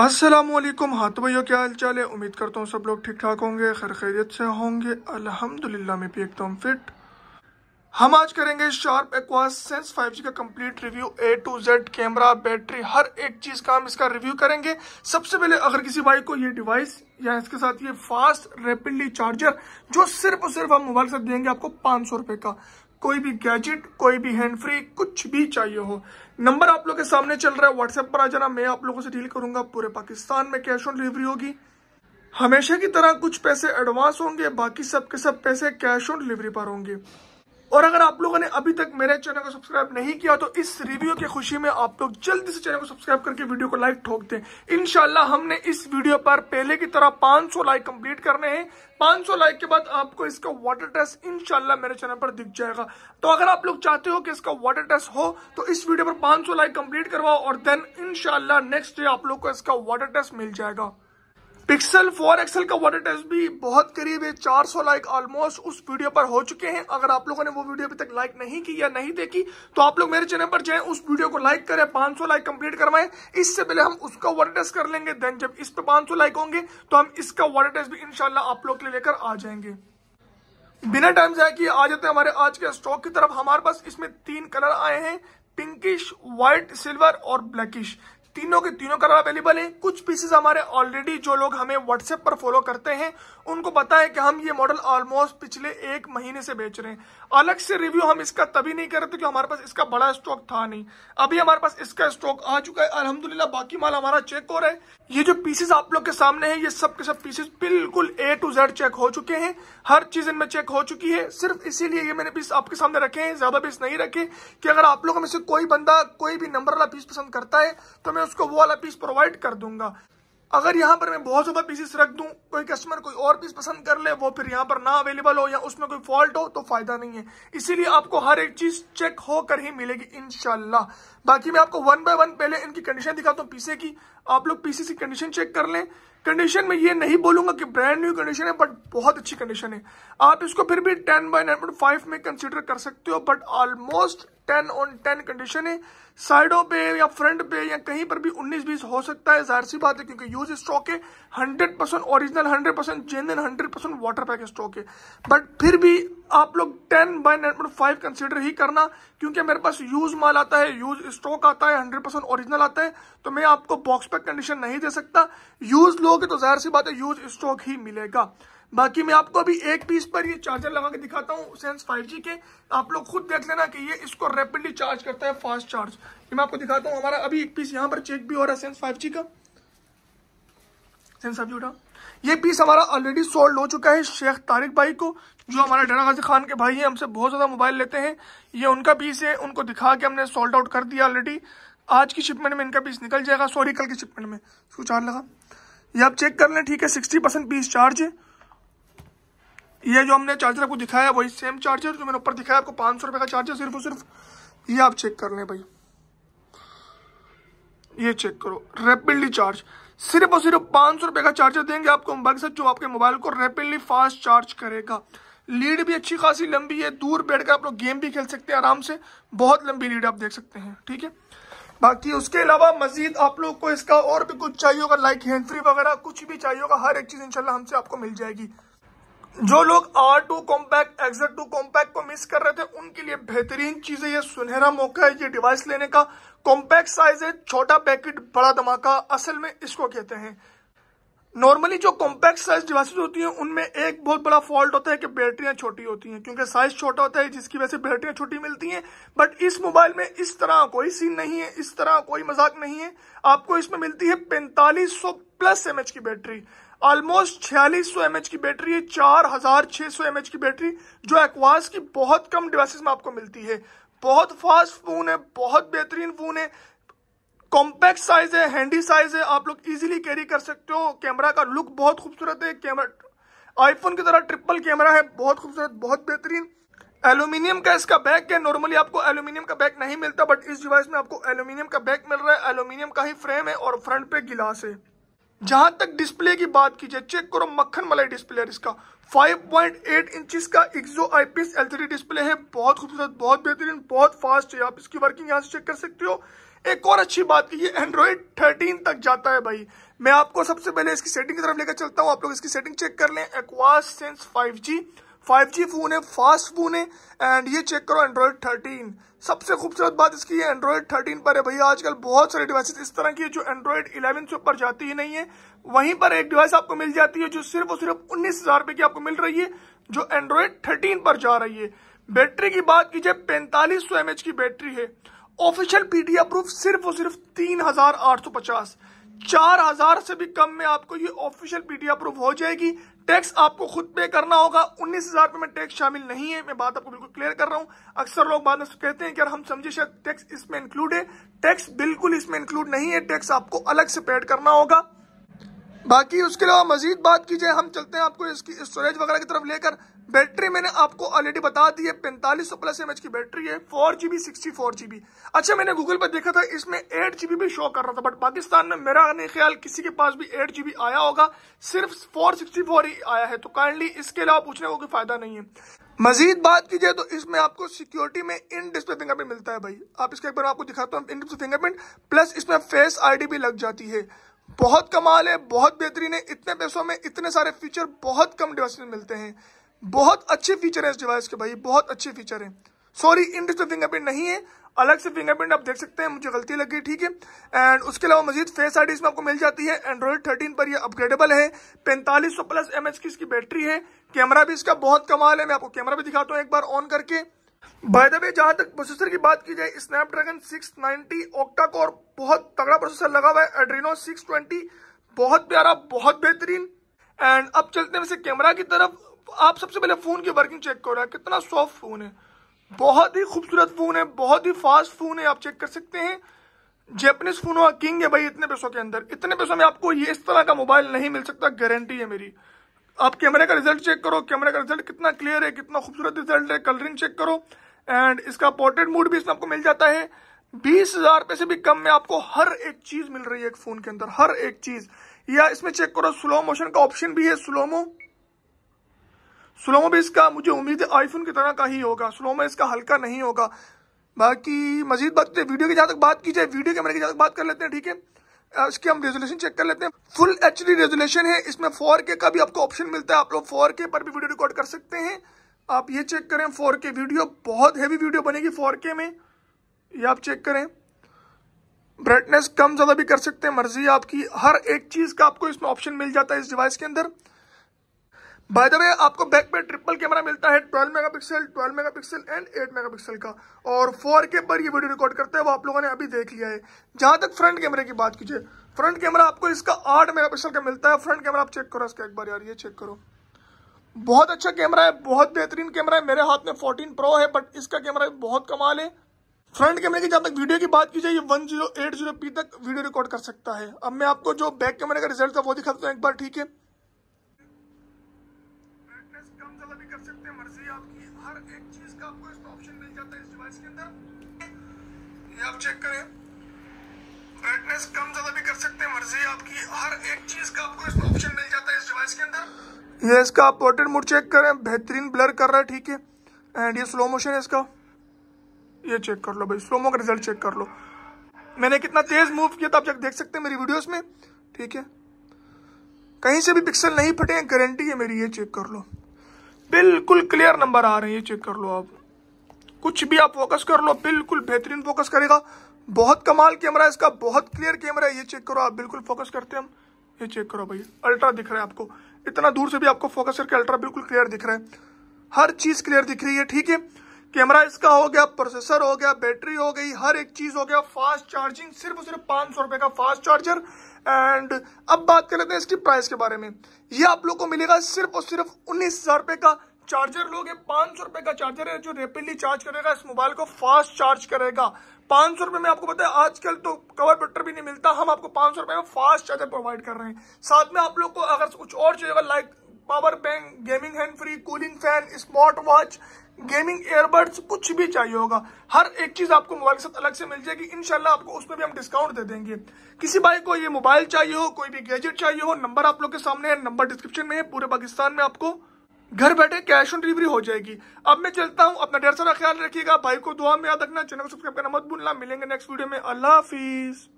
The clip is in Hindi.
असलम हाँ भैया क्या हाल चाल है उम्मीद करता हूँ सब लोग ठीक ठाक होंगे खैर खैरियत से होंगे अल्हम्दुलिल्लाह मैं भी एकदम फिट हम आज करेंगे शार्प एक्वासेंस सेंस 5G का complete review A to Z camera battery हर एक चीज का हम इसका रिव्यू करेंगे सबसे पहले अगर किसी भाई को ये डिवाइस या इसके साथ ये फास्ट रेपिडली चार्जर जो सिर्फ और सिर्फ हम मोबाइल से देंगे आपको पांच सौ रुपए का कोई भी गैजेट कोई भी हैंड फ्री कुछ भी चाहिए हो नंबर आप लोग के सामने चल रहा है व्हाट्सएप पर आ जाना मैं आप लोगों से डील करूंगा पूरे पाकिस्तान में कैश ऑन डिलीवरी होगी हमेशा की तरह कुछ पैसे एडवांस होंगे बाकी सब के सब पैसे कैश ऑन डिलीवरी पर होंगे और अगर आप लोगों ने अभी तक मेरे चैनल को सब्सक्राइब नहीं किया तो इस रिव्यू की खुशी में आप लोग जल्दी से चैनल को सब्सक्राइब करके वीडियो को लाइक ठोक दें इनशाला हमने इस वीडियो पर पहले की तरह 500 लाइक कंप्लीट करने हैं 500 लाइक के बाद आपको इसका वाटर टेस्ट इनशाला मेरे चैनल पर दिख जाएगा तो अगर आप लोग चाहते हो कि इसका वाटर टेस्ट हो तो इस वीडियो पर पांच लाइक कंप्लीट करवाओ और देन इनशाला नेक्स्ट डे आप लोग को इसका वाटर टेस्ट मिल जाएगा पिक्सल 4 एक्सएल का वाटर टेस्ट भी बहुत करीब है 400 लाइक ऑलमोस्ट उस वीडियो पर हो चुके हैं अगर आप लोगों ने वो वीडियो अभी तक लाइक नहीं की या नहीं देखी तो आप लोग मेरे चैनल पर जाएं उस वीडियो को लाइक करें 500 लाइक कंप्लीट करवाएं इससे पहले हम उसका वाटर टेस्ट कर लेंगे देन जब इस पर 500 लाइक होंगे तो हम इसका वाटर टेस्ट भी इनशाला आप लोग के लिए लेकर आ जाएंगे बिना टाइम जाए कि आ जाते हैं हमारे आज के स्टॉक की तरफ हमारे पास इसमें तीन कलर आए हैं पिंकिश व्हाइट सिल्वर और ब्लैकिश तीनों के तीनों करार अवेलेबल है कुछ पीसेस हमारे ऑलरेडी जो लोग हमें व्हाट्सएप पर फॉलो करते हैं उनको बताएं कि हम ये मॉडल ऑलमोस्ट पिछले एक महीने से बेच रहे हैं अलग से रिव्यू हम इसका तभी नहीं कर रहे थे कि हमारे पास इसका बड़ा स्टॉक था नहीं अभी हमारे पास इसका स्टॉक आ चुका है अलहमदुल्ला बाकी माल हमारा चेक हो रहा है ये जो पीसेस आप लोग के सामने है ये सब के सब पीसेस बिल्कुल ए टू जेड चेक हो चुके हैं हर चीज इनमें चेक हो चुकी है सिर्फ इसीलिए ये मैंने पीस आपके सामने रखे हैं ज्यादा पीस नहीं रखे कि अगर आप लोगों में से कोई बंदा कोई भी नंबर वाला पीस पसंद करता है तो मैं मैं उसको वो वाला पीस प्रोवाइड कर दूंगा अगर यहाँ पर मैं बहुत ज़्यादा पीसेस रख दूँ कोई कस्टमर कोई और पीस पसंद कर ले वो फिर यहाँ पर ना अवेलेबल हो या उसमें कोई फॉल्ट हो तो फ़ायदा नहीं है इसीलिए आपको हर एक चीज़ चेक होकर ही मिलेगी इन बाकी मैं आपको वन बाय वन पहले इनकी कंडीशन दिखाता हूँ पीसे की आप लोग पीसी की कंडीशन चेक कर लें कंडीशन में ये नहीं बोलूंगा कि ब्रांड न्यू कंडीशन है बट बहुत अच्छी कंडीशन है आप इसको फिर भी टेन बाय नाइन में कंसिडर कर सकते हो but almost ten on ten condition है साइडों पे या फ्रंट पे या कहीं पर भी 19-20 हो सकता है जाहिर सी बात है क्योंकि यूज स्टॉक है 100 परसेंट ऑरिजिनल 100 परसेंट जेन hundred percent water pack stock है बट फिर भी आप लोग 10 by nine point five consider ही करना क्योंकि मेरे पास यूज माल आता है यूज स्टॉक आता है 100 परसेंट ऑरिजिनल आता है तो मैं आपको बॉक्स पैक कंडीशन नहीं दे सकता यूज लोगे तो जाहिर सी बात है यूज स्टॉक ही मिलेगा बाकी मैं आपको अभी एक पीस पर ये चार्जर लगा के दिखाता हूँ सेंस 5G के आप लोग खुद देख लेना कि ये इसको रैपिडली चार्ज करता है फास्ट चार्ज ये मैं आपको दिखाता हूँ हमारा अभी एक पीस यहाँ पर चेक भी हो रहा है सेंस फाइव जी का सेंस अभी उठा ये पीस हमारा ऑलरेडी सोल्ड हो चुका है शेख तारिक भाई को जो हमारे डरा गाजी खान के भाई हैं हमसे बहुत ज़्यादा मोबाइल लेते हैं ये उनका पीस है उनको दिखा के हमने सोल्ड आउट कर दिया ऑलरेडी आज की शिपमेंट में इनका पीस निकल जाएगा सॉरी कल की शिपमेंट में इसको चार्ज लगा ये आप चेक कर लें ठीक है सिक्सटी परसेंट पीस चार्ज है ये जो हमने चार्जर आपको दिखाया वही सेम चार्जर जो मैंने ऊपर दिखाया आपको पाँच सौ रुपये का चार्जर सिर्फ और सिर्फ ये आप चेक कर लें भाई ये चेक करो रेपिडली चार्ज सिर्फ और सिर्फ पाँच सौ रुपये का चार्जर देंगे आपको मोबाइल से जो आपके मोबाइल को रेपिडली फास्ट चार्ज करेगा लीड भी अच्छी खासी लंबी है दूर बैठ आप लोग गेम भी खेल सकते हैं आराम से बहुत लंबी लीड आप देख सकते हैं ठीक है बाकी उसके अलावा मजीद आप लोग को इसका और भी कुछ चाहिए होगा लाइक हैंड फ्री वगैरह कुछ भी चाहिए होगा हर एक चीज़ इंशाल्लाह हमसे आपको मिल जाएगी जो लोग R two compact XR two compact को मिस कर रहे थे उनके लिए बेहतरीन चीज है ये सुनहरा मौका है ये डिवाइस लेने का कॉम्पैक्ट साइज है छोटा पैकेट बड़ा धमाका असल में इसको कहते हैं नॉर्मली जो कॉम्पैक्ट साइज डिवाइसेज होती हैं उनमें एक बहुत बड़ा फॉल्ट होता है कि बैटरियां छोटी होती हैं क्योंकि साइज छोटा होता है जिसकी वजह से बैटरियां छोटी मिलती हैं बट इस मोबाइल में इस तरह कोई सीन नहीं है इस तरह कोई मजाक नहीं है आपको इसमें मिलती है पैंतालीस सौ प्लस एम की बैटरी ऑलमोस्ट छियालीस सौ एम की बैटरी है चार हजार छः सौ एम की बैटरी जो एक्वास की बहुत कम डिवाइसेज में आपको मिलती है बहुत फास्ट फोन है बहुत बेहतरीन फोन है कॉम्पैक्ट साइज है हैंडी साइज है आप लोग इजीली कैरी कर सकते हो कैमरा का लुक बहुत खूबसूरत है कैमरा आईफोन की तरह ट्रिपल कैमरा है बहुत खूबसूरत बहुत बेहतरीन एल्यूमिनियम का इसका बैक है नॉर्मली आपको एल्यूमिनियम का बैक नहीं मिलता बट इस डिवाइस में आपको एल्यूमिनियम का बैक मिल रहा है एल्यूमिनियम का ही फ्रेम है और फ्रंट पे गिलास है जहां तक डिस्प्ले की बात की जाए चेक करो मक्खन मलाई डिस्प्ले इसका 5.8 इंचेस का एक्सो आईपीएस एलसीडी डिस्प्ले है बहुत खूबसूरत बहुत बेहतरीन बहुत फास्ट है आप इसकी वर्किंग यहाँ से चेक कर सकते हो एक और अच्छी बात की ये एंड्रॉइड 13 तक जाता है भाई मैं आपको सबसे पहले इसकी सेटिंग की तरफ लेकर चलता हूँ आप लोग इसकी सेटिंग चेक कर लें Aquos sense 5G five G phone है फास्ट फ़ोन है एंड ये चेक करो एंड्रॉयड थर्टीन सबसे खूबसूरत बात इसकी है एंड्रॉयड थर्टीन पर है भैया आजकल बहुत सारे डिवाइसेस इस तरह की जो एंड्रॉयड इलेवन से ऊपर जाती ही नहीं है वहीं पर एक डिवाइस आपको मिल जाती है जो सिर्फ और सिर्फ उन्नीस हज़ार की आपको मिल रही है जो एंड्रॉयड थर्टीन पर जा रही है बैटरी की बात कीजिए पैंतालीस सौ की बैटरी है ऑफिशियल पीटीए प्रूफ सिर्फ और सिर्फ तीन हजार आठ सौ पचास चार हजार से भी कम में आपको ये ऑफिशियल पी अप्रूव हो जाएगी टैक्स आपको खुद पे करना होगा उन्नीस हजार रुपये में टैक्स शामिल नहीं है मैं बात आपको बिल्कुल क्लियर कर रहा हूँ अक्सर लोग बाद में कहते हैं कि यार हम समझे शायद टैक्स इसमें इंक्लूड है टैक्स बिल्कुल इसमें इंक्लूड नहीं है टैक्स आपको अलग से पेड करना होगा बाकी उसके अलावा मजीद बात की जाए हम चलते हैं आपको इसकी स्टोरेज वगैरह की तरफ लेकर बैटरी मैंने आपको ऑलरेडी बता दी है पैंतालीस सौ प्लस एमएच की बैटरी है four GB sixty four GB अच्छा मैंने गूगल पर देखा था इसमें एट जीबी भी शो कर रहा था बट पाकिस्तान में मेरा नहीं ख्याल किसी के पास भी एट जीबी आया होगा सिर्फ फोर सिक्सटी फोर ही आया है तो काइंडली इसके अलावा पूछने को कोई फायदा नहीं है मजीद बात की जाए तो इसमें आपको सिक्योरिटी में इन डिस्प्ले फिंगरप्रिंट मिलता है भाई आप इसके एक बार आपको दिखाता हूँ इन डिस्प्ले फिंगरप्रिंट प्लस इसमें फेस डी भी लग जाती है बहुत कमाल है बहुत बेहतरीन है इतने पैसों में इतने सारे फीचर बहुत कम डिवाइस में मिलते हैं बहुत अच्छे फीचर है इस डिवाइस के भाई बहुत अच्छे फीचर है सॉरी इन डिस्प्ले फिंगरप्रिंट नहीं है अलग से फिंगरप्रिंट आप देख सकते हैं मुझे गलती लग गई ठीक है एंड उसके अलावा मजीद फेस आईडी इसमें आपको मिल जाती है एंड्रॉइड 13 पर ये अपग्रेडेबल है 4500 प्लस एम की इसकी बैटरी है कैमरा भी इसका बहुत कमाल है मैं आपको कैमरा भी दिखाता हूँ एक बार ऑन करके बाय द वे जहां तक प्रोसेसर की बात की जाए स्नैपड्रैगन 690 ओक्टा कोर बहुत तगड़ा प्रोसेसर लगा हुआ है एड्रीनो 620 बहुत प्यारा बहुत बेहतरीन एंड अब चलते हैं वैसे कैमरा की तरफ आप सबसे पहले फ़ोन की वर्किंग चेक करो कितना सॉफ्ट फ़ोन है बहुत ही खूबसूरत फ़ोन है बहुत ही फास्ट फ़ोन है आप चेक कर सकते हैं जैपनीज फोन हुआ किंग है भाई इतने पैसों के अंदर इतने पैसों में आपको ये इस तरह का मोबाइल नहीं मिल सकता गारंटी है मेरी आप कैमरे का रिजल्ट चेक करो कैमरे का रिजल्ट कितना क्लियर है कितना खूबसूरत रिजल्ट है कलरिंग चेक करो एंड इसका पोर्ट्रेट मूड भी इसमें आपको मिल जाता है बीस हजार रुपए से भी कम में आपको हर एक चीज मिल रही है एक फोन के अंदर हर एक चीज या इसमें चेक करो स्लो मोशन का ऑप्शन भी है स्लोमो भी इसका मुझे उम्मीद है आईफोन की तरह का ही होगा स्लोम इसका हल्का नहीं होगा बाकी मजीद बात वीडियो की जहाँ तक बात की जाए वीडियो कैमरे की जहाँ तक बात कर लेते हैं ठीक है इसके हम रेजोल्यूशन चेक कर लेते हैं फुल एच डी रेजोल्यूशन है इसमें फोर के का भी आपको ऑप्शन मिलता है आप लोग फोर के पर भी वीडियो रिकॉर्ड कर सकते हैं आप ये चेक करें फोर के वीडियो बहुत हैवी वीडियो बनेगी फोर के में ये आप चेक करें ब्राइटनेस कम ज़्यादा भी कर सकते हैं मर्जी आपकी हर एक चीज़ का आपको इसमें ऑप्शन मिल जाता है इस डिवाइस के अंदर बाय द वे आपको बैक में ट्रिपल कैमरा मिलता है 12 मेगापिक्सल 12 मेगापिक्सल एंड 8 मेगापिक्सल का और 4K पर ये वीडियो रिकॉर्ड करता है वो आप लोगों ने अभी देख लिया है जहां तक फ्रंट कैमरे की बात कीजिए फ्रंट कैमरा आपको इसका 8 मेगापिक्सल का मिलता है फ्रंट कैमरा आप चेक करो इसका एक बार यार ये चेक करो बहुत अच्छा कैमरा है बहुत बेहतरीन कैमरा है मेरे हाथ में फोर्टीन प्रो है बट इसका कैमरा भी बहुत कमाल है फ्रंट कैमरे की जहाँ तक वीडियो की बात की जाए ये one zero eight zero P तक वीडियो रिकॉर्ड कर सकता है अब मैं आपको जो बैक कैमरे का रिजल्ट था वो दिखाता हूँ एक बार ठीक है का आपको ऑप्शन मिल जाता है इस डिवाइस के अंदर ये आप चेक करें ब्राइटनेस कम ज्यादा भी कर सकते हैं मर्जी आपकी हर एक चीज का आपको ऑप्शन मिल जाता है इस डिवाइस के अंदर ये इसका आप पोर्ट्रेट मोड चेक करें बेहतरीन ब्लर कर रहा है ठीक है एंड ये स्लो मोशन है इसका ये चेक कर लो भाई स्लोमो का रिजल्ट चेक कर लो मैंने कितना तेज मूव किया था आप देख सकते हैं मेरी वीडियोस में ठीक है कहीं से भी पिक्सल नहीं फटे हैं गारंटी है मेरी ये चेक कर लो बिल्कुल क्लियर नंबर आ रहे हैं ये चेक कर लो आप कुछ भी आप फोकस कर लो बिल्कुल बेहतरीन फोकस करेगा बहुत कमाल कैमरा है इसका बहुत क्लियर कैमरा है ये चेक करो आप बिल्कुल फोकस करते हैं हम ये चेक करो भाई अल्ट्रा दिख रहा है आपको इतना दूर से भी आपको फोकस करके अल्ट्रा बिल्कुल क्लियर दिख रहा है हर चीज़ क्लियर दिख रही है ठीक है कैमरा इसका हो गया प्रोसेसर हो गया बैटरी हो गई हर एक चीज हो गया फास्ट चार्जिंग सिर्फ सिर्फ पांच सौ रुपए का फास्ट चार्जर एंड अब बात कर लेते हैं इसकी प्राइस के बारे में ये आप लोग को मिलेगा सिर्फ और सिर्फ उन्नीस हजार रुपए का चार्जर लोग पांच सौ रुपए का चार्जर है जो रेपिडली चार्ज करेगा इस मोबाइल को फास्ट चार्ज करेगा पांच सौ रुपए में आपको पता है आजकल तो कवर बटर भी नहीं मिलता हम आपको पांच सौ रुपए में फास्ट चार्जर प्रोवाइड कर रहे हैं साथ में आप लोग को अगर कुछ और चाहिए like power bank gaming hand free cooling fan smart watch gaming earbuds कुछ भी चाहिए होगा हर एक चीज आपको मोबाइल के साथ अलग से मिल जाएगी इनशाला आपको उसमें भी हम डिस्काउंट दे देंगे किसी भाई को ये मोबाइल चाहिए हो कोई भी गैजेट चाहिए हो नंबर आप लोग के सामने है नंबर डिस्क्रिप्शन में है पूरे पाकिस्तान में आपको घर बैठे कैश ऑन डिलीवरी हो जाएगी अब मैं चलता हूँ अपना ढेर सारा ख्याल रखिएगा भाई को दुआ में याद रखना चैनल को सब्सक्राइब करना मत भूलना मिलेंगे नेक्स्ट वीडियो में अल्लाह हाफिज़